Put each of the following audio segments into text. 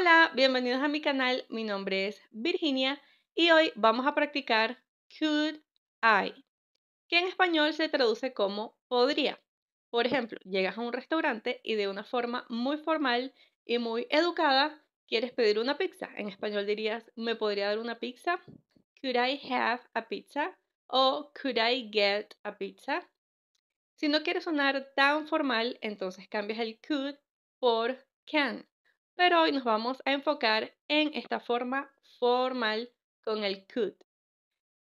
Hola, bienvenidos a mi canal. Mi nombre es Virginia y hoy vamos a practicar could I, que en español se traduce como podría. Por ejemplo, llegas a un restaurante y de una forma muy formal y muy educada quieres pedir una pizza. En español dirías, ¿me podría dar una pizza? Could I have a pizza? O could I get a pizza? Si no quieres sonar tan formal, entonces cambias el could por can pero hoy nos vamos a enfocar en esta forma formal con el could.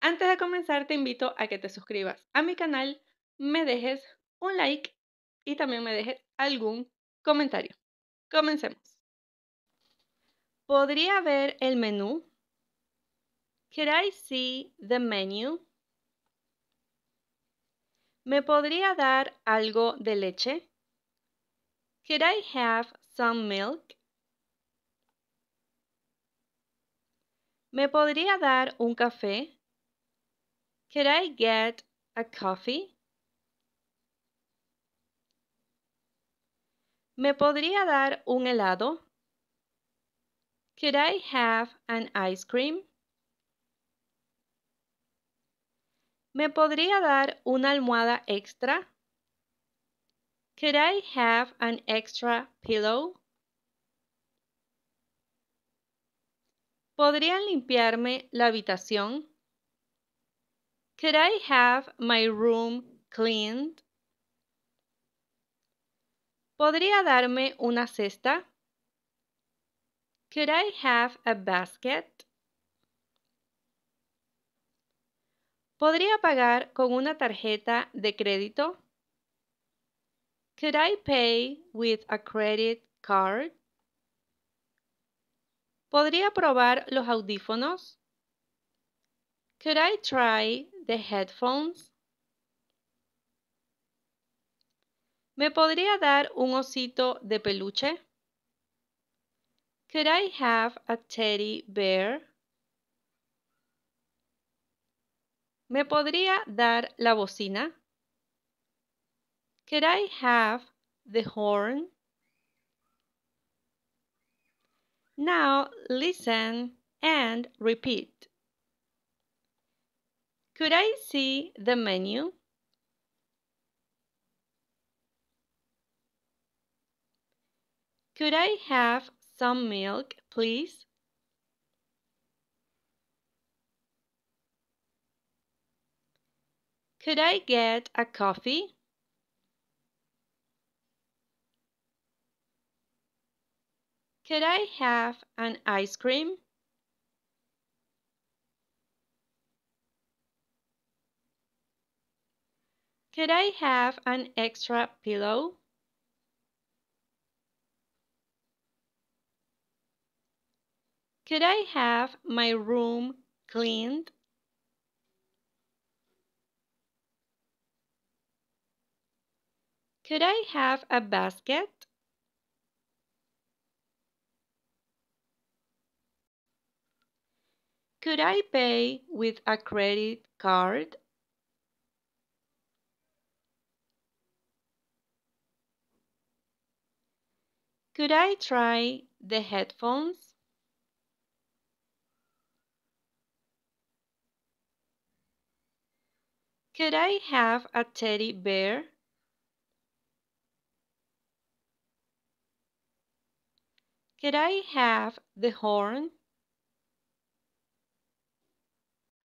Antes de comenzar, te invito a que te suscribas a mi canal, me dejes un like y también me dejes algún comentario. Comencemos. ¿Podría ver el menú? Could I see the menu? ¿Me podría dar algo de leche? Could I have some milk? ¿Me podría dar un café? Could I get a coffee? ¿Me podría dar un helado? Could I have an ice cream? ¿Me podría dar una almohada extra? Could I have an extra pillow? ¿Podrían limpiarme la habitación? Could I have my room cleaned? ¿Podría darme una cesta? Could I have a basket? ¿Podría pagar con una tarjeta de crédito? Could I pay with a credit card? ¿Podría probar los audífonos? Could I try the headphones? ¿Me podría dar un osito de peluche? Could I have a teddy bear? ¿Me podría dar la bocina? Could I have the horn? Now listen and repeat. Could I see the menu? Could I have some milk, please? Could I get a coffee? Could I have an ice cream? Could I have an extra pillow? Could I have my room cleaned? Could I have a basket? Could I pay with a credit card? Could I try the headphones? Could I have a teddy bear? Could I have the horn?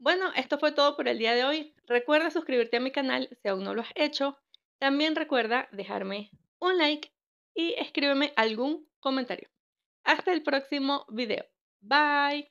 Bueno, esto fue todo por el día de hoy. Recuerda suscribirte a mi canal si aún no lo has hecho. También recuerda dejarme un like y escríbeme algún comentario. Hasta el próximo video. Bye.